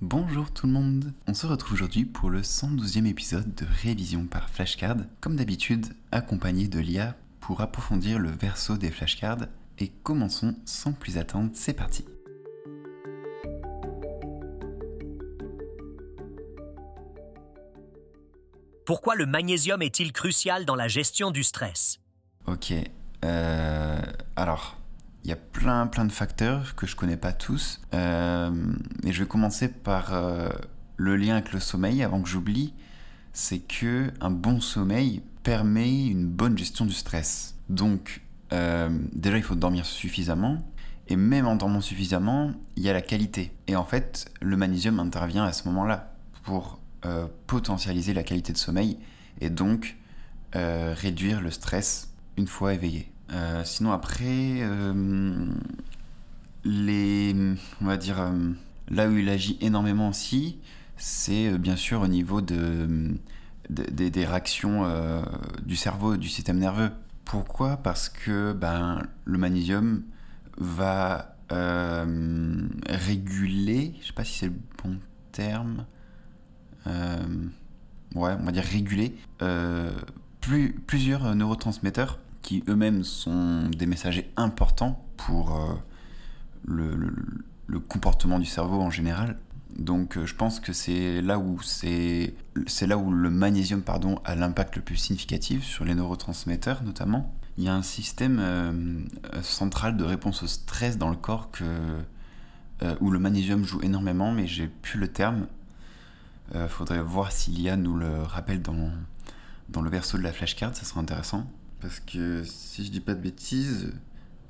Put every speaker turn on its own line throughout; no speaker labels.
Bonjour tout le monde On se retrouve aujourd'hui pour le 112e épisode de révision par flashcard, comme d'habitude accompagné de l'IA pour approfondir le verso des flashcards, et commençons sans plus attendre, c'est parti
Pourquoi le magnésium est-il crucial dans la gestion du stress
Ok, euh... Alors, il y a plein plein de facteurs que je connais pas tous. Euh, et je vais commencer par euh, le lien avec le sommeil avant que j'oublie. C'est que un bon sommeil permet une bonne gestion du stress. Donc euh, déjà il faut dormir suffisamment. Et même en dormant suffisamment, il y a la qualité. Et en fait, le magnésium intervient à ce moment-là pour potentialiser la qualité de sommeil et donc réduire le stress une fois éveillé. Euh, sinon après, euh, les, on va dire, euh, là où il agit énormément aussi, c'est bien sûr au niveau de, des réactions du cerveau, du système nerveux. Pourquoi Parce que ben, le magnésium va réguler, je sais pas si c'est le bon terme, ouais, on va dire réguler plusieurs neurotransmetteurs qui eux-mêmes sont des messagers importants pour euh, le, comportement du cerveau en général. Donc euh, je pense que c'est là où c'est là où le magnésium pardon a l'impact le plus significatif sur les neurotransmetteurs notamment. Il y a un système euh, central de réponse au stress dans le corps que où le magnésium joue énormément, mais j'ai plus le terme. faudrait voir s'il y a, nous le rappelle dans, dans le verso de la flashcard, ça serait intéressant. Parce que si je dis pas de bêtises,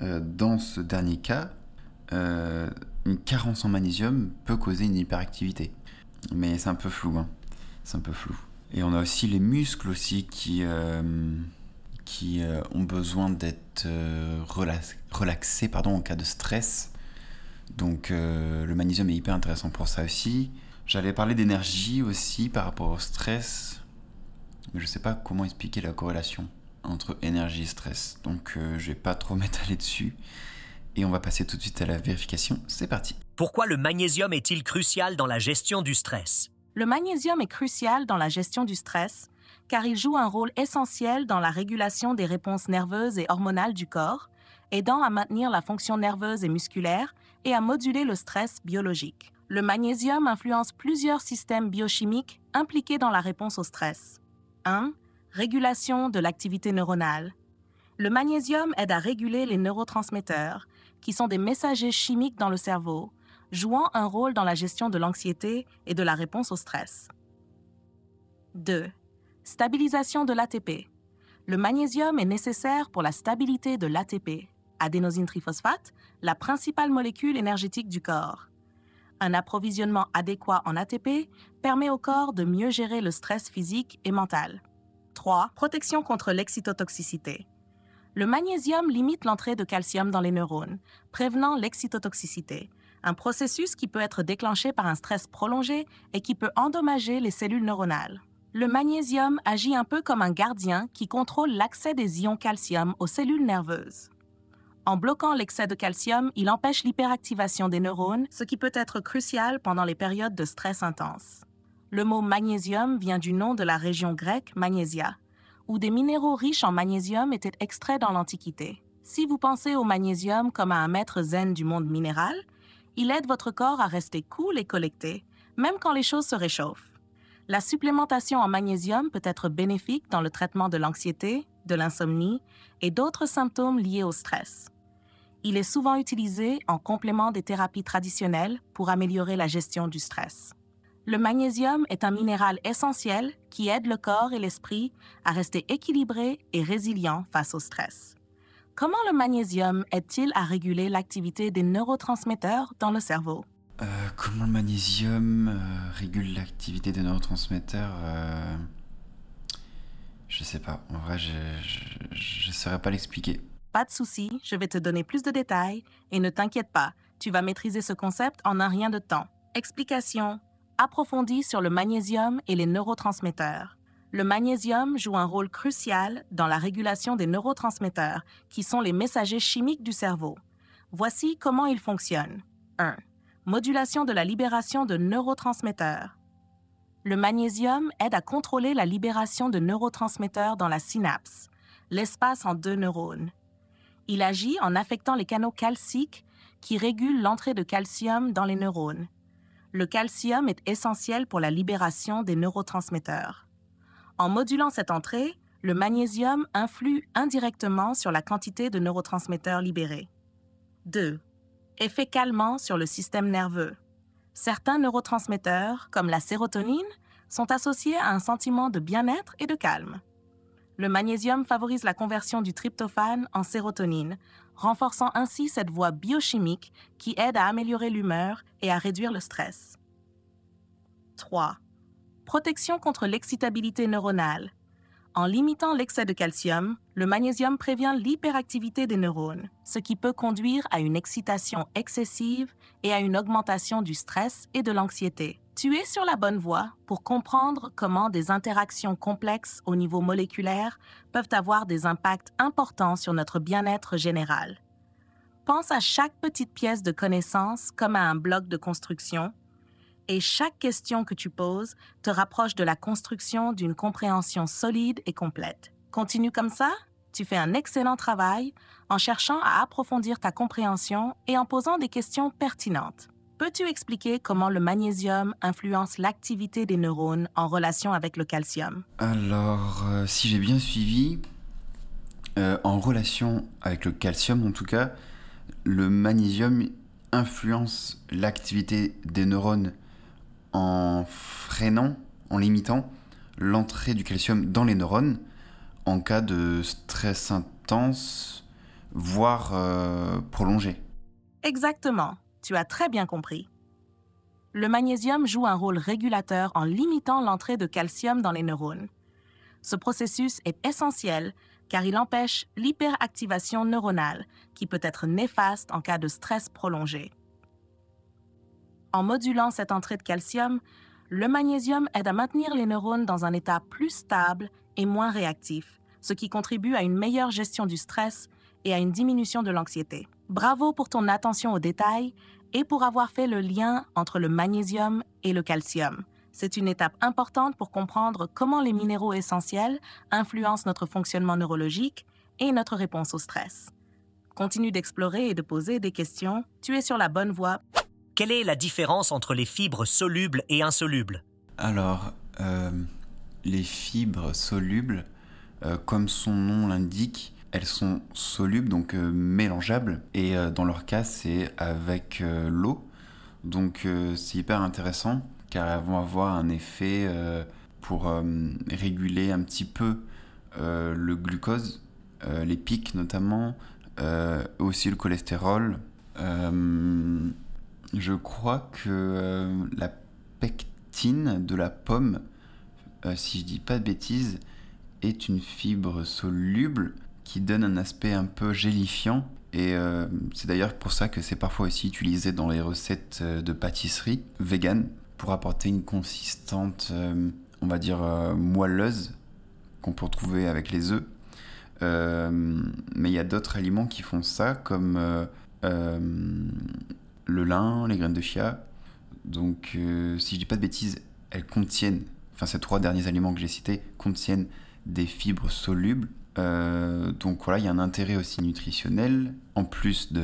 euh, dans ce dernier cas, euh, une carence en magnésium peut causer une hyperactivité. Mais c'est un peu flou, hein. C'est un peu flou. Et on a aussi les muscles aussi qui, euh, qui ont besoin d'être relaxés pardon, en cas de stress. Donc le magnésium est hyper intéressant pour ça aussi. J'allais parler d'énergie aussi par rapport au stress. Mais je sais pas comment expliquer la corrélation entre énergie et stress. Donc euh, je vais pas trop m'étaler dessus. Et on va passer tout de suite à la vérification. C'est parti.
Pourquoi le magnésium est-il crucial dans la gestion du stress Le magnésium est crucial dans la gestion du stress car il joue un rôle essentiel dans la régulation des réponses nerveuses et hormonales du corps, aidant à maintenir la fonction nerveuse et musculaire et à moduler le stress biologique. Le magnésium influence plusieurs systèmes biochimiques impliqués dans la réponse au stress. 1. Régulation de l'activité neuronale. Le magnésium aide à réguler les neurotransmetteurs, qui sont des messagers chimiques dans le cerveau, jouant un rôle dans la gestion de l'anxiété et de la réponse au stress. 2. Stabilisation de l'ATP. Le magnésium est nécessaire pour la stabilité de l'ATP, adénosine triphosphate, la principale molécule énergétique du corps. Un approvisionnement adéquat en ATP permet au corps de mieux gérer le stress physique et mental. 3. Protection contre l'excitotoxicité. Le magnésium limite l'entrée de calcium dans les neurones, prévenant l'excitotoxicité, un processus qui peut être déclenché par un stress prolongé et qui peut endommager les cellules neuronales. Le magnésium agit un peu comme un gardien qui contrôle l'accès des ions calcium aux cellules nerveuses. En bloquant l'excès de calcium, il empêche l'hyperactivation des neurones, ce qui peut être crucial pendant les périodes de stress intense. Le mot magnésium vient du nom de la région grecque Magnésia, où des minéraux riches en magnésium étaient extraits dans l'Antiquité. Si vous pensez au magnésium comme à un maître zen du monde minéral, il aide votre corps à rester cool et collecté, même quand les choses se réchauffent. La supplémentation en magnésium peut être bénéfique dans le traitement de l'anxiété, de l'insomnie et d'autres symptômes liés au stress. Il est souvent utilisé en complément des thérapies traditionnelles pour améliorer la gestion du stress. Le magnésium est un minéral essentiel qui aide le corps et l'esprit à rester équilibré et résilient face au stress. Comment le magnésium aide-t-il à réguler l'activité des neurotransmetteurs dans le cerveau
euh, Comment le magnésium euh, régule l'activité des neurotransmetteurs euh, Je ne sais pas. En vrai, je ne saurais pas l'expliquer.
Pas de souci, je vais te donner plus de détails et ne t'inquiète pas, tu vas maîtriser ce concept en un rien de temps. Explication Approfondi sur le magnésium et les neurotransmetteurs. Le magnésium joue un rôle crucial dans la régulation des neurotransmetteurs, qui sont les messagers chimiques du cerveau. Voici comment il fonctionne 1. Modulation de la libération de neurotransmetteurs. Le magnésium aide à contrôler la libération de neurotransmetteurs dans la synapse, l'espace en deux neurones. Il agit en affectant les canaux calciques qui régulent l'entrée de calcium dans les neurones le calcium est essentiel pour la libération des neurotransmetteurs. En modulant cette entrée, le magnésium influe indirectement sur la quantité de neurotransmetteurs libérés. 2. Effet calmant sur le système nerveux. Certains neurotransmetteurs, comme la sérotonine, sont associés à un sentiment de bien-être et de calme. Le magnésium favorise la conversion du tryptophane en sérotonine, renforçant ainsi cette voie biochimique qui aide à améliorer l'humeur et à réduire le stress. 3. Protection contre l'excitabilité neuronale. En limitant l'excès de calcium, le magnésium prévient l'hyperactivité des neurones, ce qui peut conduire à une excitation excessive et à une augmentation du stress et de l'anxiété. Tu es sur la bonne voie pour comprendre comment des interactions complexes au niveau moléculaire peuvent avoir des impacts importants sur notre bien-être général. Pense à chaque petite pièce de connaissance comme à un bloc de construction, et chaque question que tu poses te rapproche de la construction d'une compréhension solide et complète. Continue comme ça, tu fais un excellent travail en cherchant à approfondir ta compréhension et en posant des questions pertinentes. Peux-tu expliquer comment le magnésium influence l'activité des neurones en relation avec le calcium
Alors, euh, si j'ai bien suivi, euh, en relation avec le calcium en tout cas, le magnésium influence l'activité des neurones en freinant, en limitant l'entrée du calcium dans les neurones en cas de stress intense, voire euh, prolongé.
Exactement. Tu as très bien compris. Le magnésium joue un rôle régulateur en limitant l'entrée de calcium dans les neurones. Ce processus est essentiel car il empêche l'hyperactivation neuronale qui peut être néfaste en cas de stress prolongé. En modulant cette entrée de calcium, le magnésium aide à maintenir les neurones dans un état plus stable et moins réactif, ce qui contribue à une meilleure gestion du stress et à une diminution de l'anxiété. Bravo pour ton attention aux détails et pour avoir fait le lien entre le magnésium et le calcium. C'est une étape importante pour comprendre comment les minéraux essentiels influencent notre fonctionnement neurologique et notre réponse au stress. Continue d'explorer et de poser des questions, tu es sur la bonne voie. Quelle est la différence entre les fibres solubles et insolubles
Alors, euh, les fibres solubles, euh, comme son nom l'indique, elles sont solubles, donc euh, mélangeables, et euh, dans leur cas, c'est avec euh, l'eau. Donc c'est hyper intéressant, car elles vont avoir un effet pour réguler un petit peu le glucose, les pics notamment, aussi le cholestérol. je crois que la pectine de la pomme, si je dis pas de bêtises, est une fibre soluble qui donne un aspect un peu gélifiant. Et euh, c'est d'ailleurs pour ça que c'est parfois aussi utilisé dans les recettes euh, de pâtisserie vegan pour apporter une consistante, euh, on va dire, moelleuse qu'on peut trouver avec les œufs. mais il y a d'autres aliments qui font ça, comme le lin, les graines de chia. Donc, si je dis pas de bêtises, elles contiennent, enfin, ces trois derniers aliments que j'ai cités contiennent des fibres solubles euh, donc voilà, il y a un intérêt aussi nutritionnel, en plus de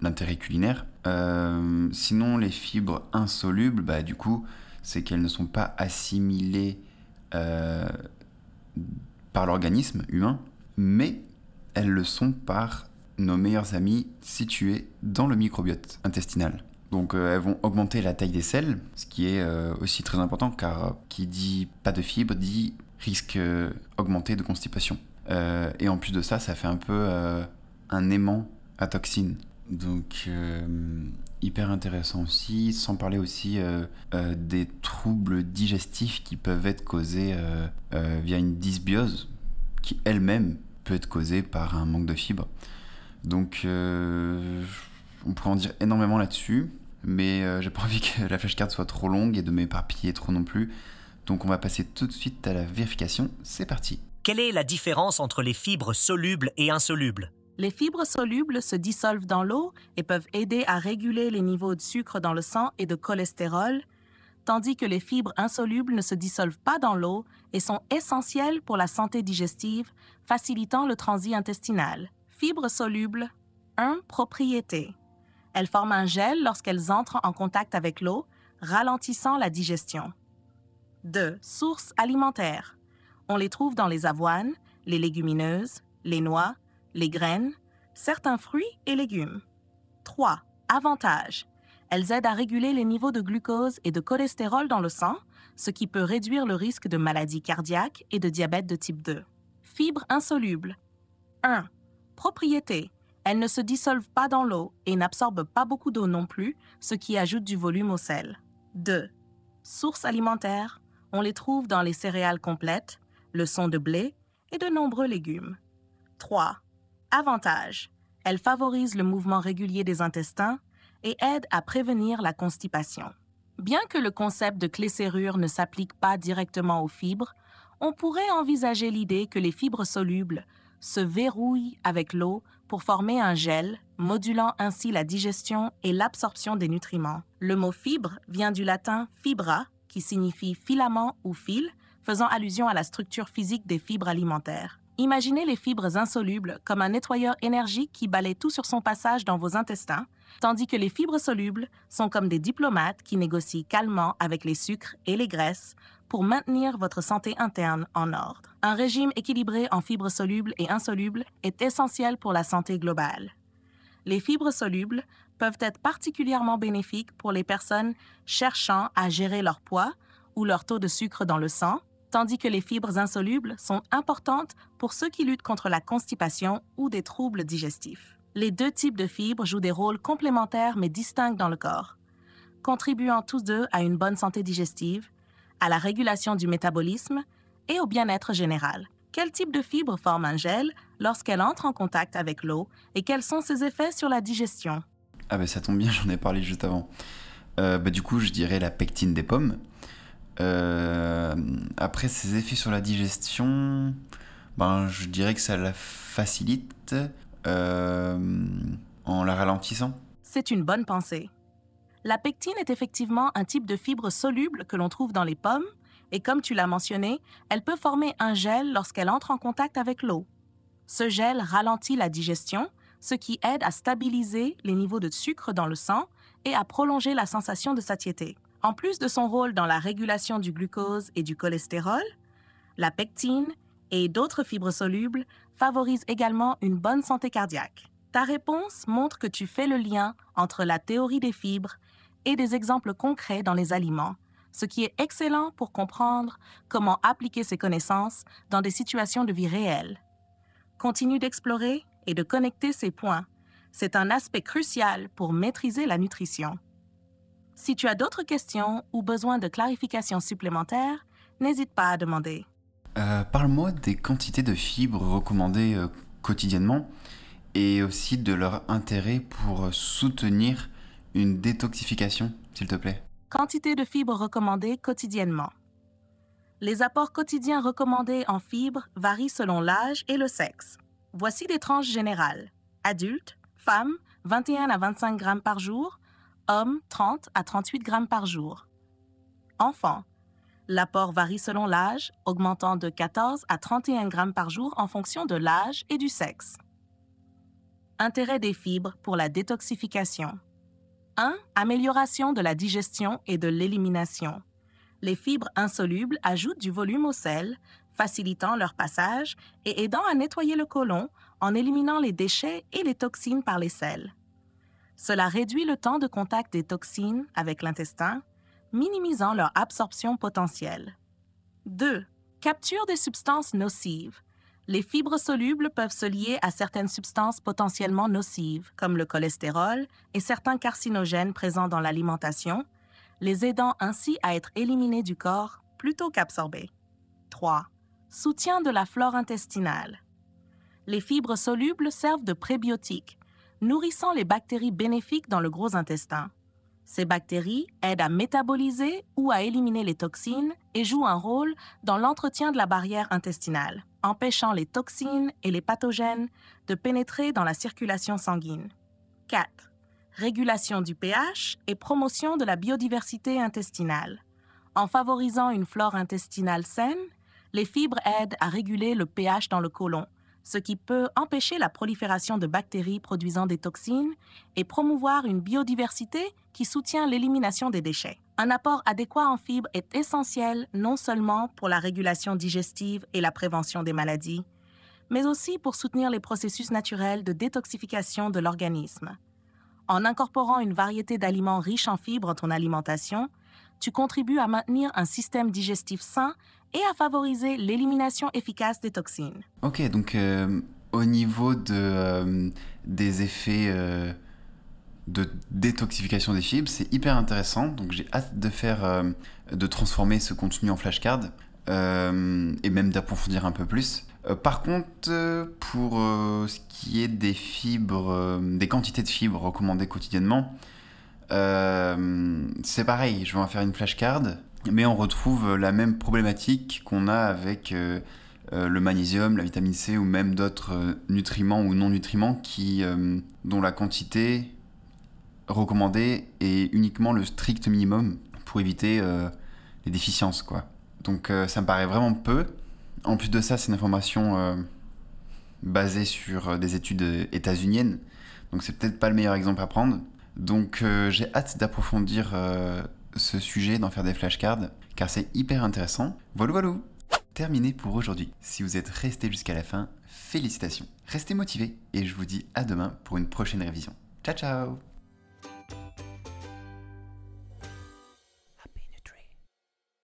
l'intérêt culinaire. Euh, sinon, les fibres insolubles, bah, du coup, c'est qu'elles ne sont pas assimilées euh, par l'organisme humain, mais elles le sont par nos meilleurs amis situés dans le microbiote intestinal. Donc elles vont augmenter la taille des selles, ce qui est aussi très important car qui dit pas de fibres dit risque augmenté de constipation. Euh, et en plus de ça, ça fait un peu euh, un aimant à toxines. Donc euh, hyper intéressant aussi, sans parler aussi des troubles digestifs qui peuvent être causés via une dysbiose, qui elle-même peut être causée par un manque de fibres. Donc on pourrait en dire énormément là-dessus, mais j'ai pas envie que la flashcard soit trop longue et de m'éparpiller trop non plus. Donc on va passer tout de suite à la vérification, c'est parti quelle
est la différence entre les fibres solubles et insolubles Les fibres solubles se dissolvent dans l'eau et peuvent aider à réguler les niveaux de sucre dans le sang et de cholestérol, tandis que les fibres insolubles ne se dissolvent pas dans l'eau et sont essentielles pour la santé digestive, facilitant le transit intestinal. Fibres solubles 1. Propriété. Elles forment un gel lorsqu'elles entrent en contact avec l'eau, ralentissant la digestion. 2. Sources alimentaire. On les trouve dans les avoines, les légumineuses, les noix, les graines, certains fruits et légumes. 3. Avantages. Elles aident à réguler les niveaux de glucose et de cholestérol dans le sang, ce qui peut réduire le risque de maladies cardiaques et de diabète de type 2. Fibres insolubles. 1. Propriété. Elles ne se dissolvent pas dans l'eau et n'absorbent pas beaucoup d'eau non plus, ce qui ajoute du volume au sel. 2. Sources alimentaires. On les trouve dans les céréales complètes, le son de blé et de nombreux légumes. 3. Avantages. Elle favorise le mouvement régulier des intestins et aide à prévenir la constipation. Bien que le concept de clé serrure ne s'applique pas directement aux fibres, on pourrait envisager l'idée que les fibres solubles se verrouillent avec l'eau pour former un gel, modulant ainsi la digestion et l'absorption des nutriments. Le mot fibre vient du latin fibra, qui signifie filament ou fil, faisant allusion à la structure physique des fibres alimentaires. Imaginez les fibres insolubles comme un nettoyeur énergique qui balaye tout sur son passage dans vos intestins, tandis que les fibres solubles sont comme des diplomates qui négocient calmement avec les sucres et les graisses pour maintenir votre santé interne en ordre. Un régime équilibré en fibres solubles et insolubles est essentiel pour la santé globale. Les fibres solubles peuvent être particulièrement bénéfiques pour les personnes cherchant à gérer leur poids ou leur taux de sucre dans le sang, tandis que les fibres insolubles sont importantes pour ceux qui luttent contre la constipation ou des troubles digestifs. Les deux types de fibres jouent des rôles complémentaires mais distincts dans le corps, contribuant tous deux à une bonne santé digestive, à la régulation du métabolisme et au bien-être général. Quel type de fibres forme un gel lorsqu'elle entre en contact avec l'eau et quels sont ses effets sur la digestion
Ah ben ça tombe bien, j'en ai parlé juste avant. Euh, bah du coup, je dirais la pectine des pommes, euh, après, ses effets sur la digestion, ben, je dirais que ça la facilite euh, en la ralentissant.
C'est une bonne pensée. La pectine est effectivement un type de fibre soluble que l'on trouve dans les pommes, et comme tu l'as mentionné, elle peut former un gel lorsqu'elle entre en contact avec l'eau. Ce gel ralentit la digestion, ce qui aide à stabiliser les niveaux de sucre dans le sang et à prolonger la sensation de satiété. En plus de son rôle dans la régulation du glucose et du cholestérol, la pectine et d'autres fibres solubles favorisent également une bonne santé cardiaque. Ta réponse montre que tu fais le lien entre la théorie des fibres et des exemples concrets dans les aliments, ce qui est excellent pour comprendre comment appliquer ces connaissances dans des situations de vie réelles. Continue d'explorer et de connecter ces points. C'est un aspect crucial pour maîtriser la nutrition. Si tu as d'autres questions ou besoin de clarifications supplémentaires, n'hésite pas à demander.
Euh, parle-moi des quantités de fibres recommandées euh, quotidiennement et aussi de leur intérêt pour euh, soutenir une détoxification, s'il te plaît.
Quantité de fibres recommandées quotidiennement. Les apports quotidiens recommandés en fibres varient selon l'âge et le sexe. Voici des tranches générales. Adultes, femmes, 21 à 25 grammes par jour, hommes 30 à 38 grammes par jour. Enfants, l'apport varie selon l'âge, augmentant de 14 à 31 grammes par jour en fonction de l'âge et du sexe. Intérêt des fibres pour la détoxification. 1. Amélioration de la digestion et de l'élimination. Les fibres insolubles ajoutent du volume au sel, facilitant leur passage et aidant à nettoyer le côlon en éliminant les déchets et les toxines par les sels. Cela réduit le temps de contact des toxines avec l'intestin, minimisant leur absorption potentielle. 2. Capture des substances nocives. Les fibres solubles peuvent se lier à certaines substances potentiellement nocives, comme le cholestérol et certains carcinogènes présents dans l'alimentation, les aidant ainsi à être éliminés du corps plutôt qu'absorbés. 3. Soutien de la flore intestinale. Les fibres solubles servent de prébiotiques, nourrissant les bactéries bénéfiques dans le gros intestin. Ces bactéries aident à métaboliser ou à éliminer les toxines et jouent un rôle dans l'entretien de la barrière intestinale, empêchant les toxines et les pathogènes de pénétrer dans la circulation sanguine. 4. Régulation du pH et promotion de la biodiversité intestinale. En favorisant une flore intestinale saine, les fibres aident à réguler le pH dans le côlon, ce qui peut empêcher la prolifération de bactéries produisant des toxines et promouvoir une biodiversité qui soutient l'élimination des déchets. Un apport adéquat en fibres est essentiel non seulement pour la régulation digestive et la prévention des maladies, mais aussi pour soutenir les processus naturels de détoxification de l'organisme. En incorporant une variété d'aliments riches en fibres dans ton alimentation, tu contribues à maintenir un système digestif sain et à favoriser l'élimination efficace des toxines.
Ok, donc euh, au niveau de, euh, des effets euh, de détoxification des fibres, c'est hyper intéressant. Donc j'ai hâte de faire, de transformer ce contenu en flashcard et même d'approfondir un peu plus. par contre, pour ce qui est des fibres, des quantités de fibres recommandées quotidiennement, c'est pareil, je vais en faire une flashcard mais on retrouve la même problématique qu'on a avec euh, euh, le magnésium, la vitamine C ou même d'autres euh, nutriments ou non-nutriments qui, dont la quantité recommandée est uniquement le strict minimum pour éviter les déficiences. Quoi. Donc ça me paraît vraiment peu. En plus de ça, c'est une information basée sur des études états-uniennes. Donc c'est peut-être pas le meilleur exemple à prendre. Donc j'ai hâte d'approfondir ce sujet, d'en faire des flashcards, car c'est hyper intéressant. Voilà, voilà Terminé pour aujourd'hui. Si vous êtes resté jusqu'à la fin, félicitations. Restez motivés et je vous dis à demain pour une prochaine révision. Ciao ciao